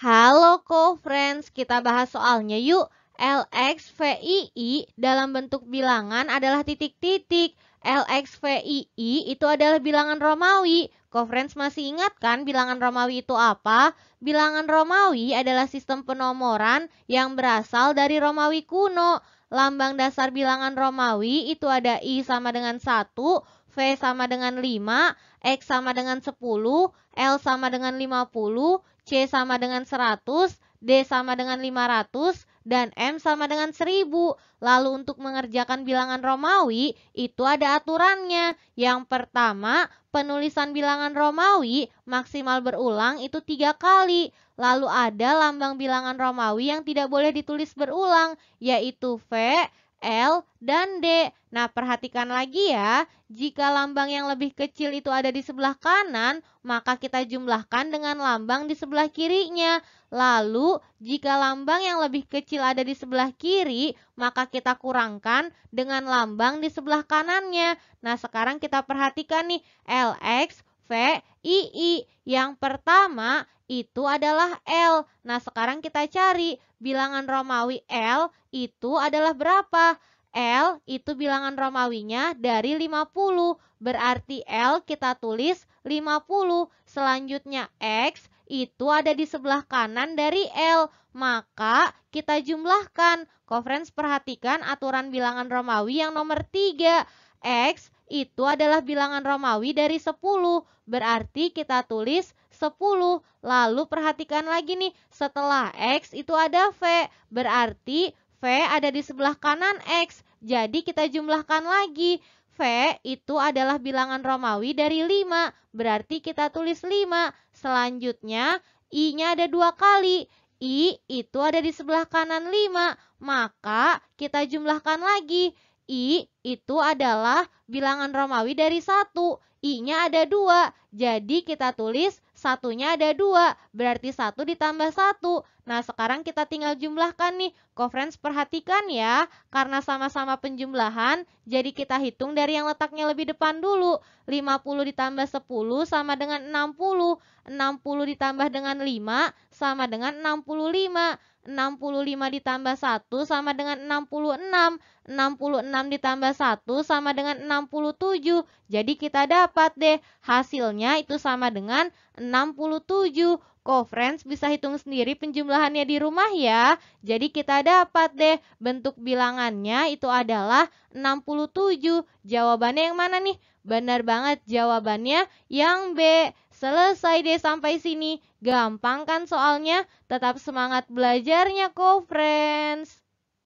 Halo co-friends, kita bahas soalnya yuk. LXVII dalam bentuk bilangan adalah titik-titik. LXVII itu adalah bilangan Romawi. Co-friends masih ingat kan bilangan Romawi itu apa? Bilangan Romawi adalah sistem penomoran yang berasal dari Romawi kuno. Lambang dasar bilangan Romawi itu ada I sama dengan 1, V sama dengan 5, X sama dengan 10, L sama dengan 50, C sama dengan 100, D sama dengan 500, dan M sama dengan 1000. Lalu untuk mengerjakan bilangan Romawi, itu ada aturannya. Yang pertama, penulisan bilangan Romawi maksimal berulang itu tiga kali. Lalu ada lambang bilangan Romawi yang tidak boleh ditulis berulang, yaitu V, L, dan D. Nah, perhatikan lagi ya, jika lambang yang lebih kecil itu ada di sebelah kanan, maka kita jumlahkan dengan lambang di sebelah kirinya. Lalu, jika lambang yang lebih kecil ada di sebelah kiri, maka kita kurangkan dengan lambang di sebelah kanannya. Nah, sekarang kita perhatikan nih, LX VII. Yang pertama itu adalah L. Nah, sekarang kita cari bilangan Romawi L itu adalah berapa? L itu bilangan Romawinya dari 50. Berarti L kita tulis 50. Selanjutnya X itu ada di sebelah kanan dari L. Maka kita jumlahkan. Conference perhatikan aturan bilangan Romawi yang nomor 3. X itu adalah bilangan Romawi dari 10. Berarti kita tulis 10. Lalu perhatikan lagi nih, setelah X itu ada V. Berarti V ada di sebelah kanan X. Jadi kita jumlahkan lagi. V itu adalah bilangan Romawi dari 5. Berarti kita tulis 5. Selanjutnya, I-nya ada dua kali. I itu ada di sebelah kanan 5. Maka kita jumlahkan lagi. I itu adalah bilangan Romawi dari satu. I-nya ada dua, jadi kita tulis satunya ada dua, berarti satu ditambah satu. Nah sekarang kita tinggal jumlahkan nih, Kofrens perhatikan ya, karena sama-sama penjumlahan, jadi kita hitung dari yang letaknya lebih depan dulu. 50 ditambah 10 sama dengan 60, 60 ditambah dengan 5 sama dengan 65, 65 ditambah 1 sama dengan 66, 66 ditambah 1 sama dengan 67. Jadi kita dapat deh hasilnya itu sama dengan 67. Ko friends bisa hitung sendiri penjumlahannya di rumah ya. Jadi kita dapat deh bentuk bilangannya itu adalah 67. Jawabannya yang mana nih? Benar banget jawabannya yang B. Selesai deh sampai sini. Gampang kan soalnya? Tetap semangat belajarnya, ko friends